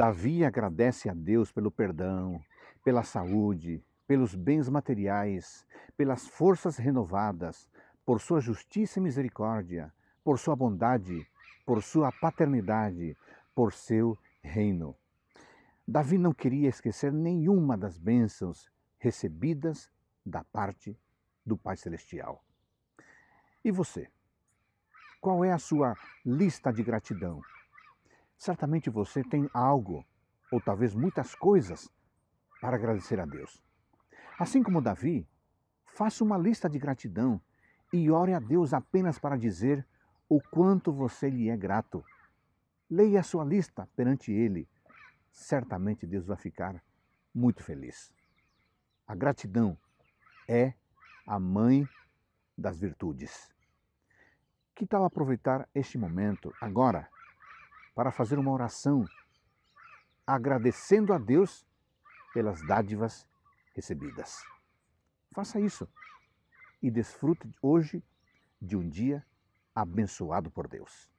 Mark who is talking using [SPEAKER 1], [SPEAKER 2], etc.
[SPEAKER 1] Davi agradece a Deus pelo perdão, pela saúde, pelos bens materiais, pelas forças renovadas, por sua justiça e misericórdia, por sua bondade, por sua paternidade, por seu reino. Davi não queria esquecer nenhuma das bênçãos recebidas da parte do Pai Celestial. E você? Qual é a sua lista de gratidão? Certamente você tem algo, ou talvez muitas coisas, para agradecer a Deus. Assim como Davi, faça uma lista de gratidão e ore a Deus apenas para dizer o quanto você lhe é grato. Leia a sua lista perante Ele. Certamente Deus vai ficar muito feliz. A gratidão é a mãe das virtudes. Que tal aproveitar este momento agora para fazer uma oração agradecendo a Deus pelas dádivas recebidas. Faça isso e desfrute hoje de um dia abençoado por Deus.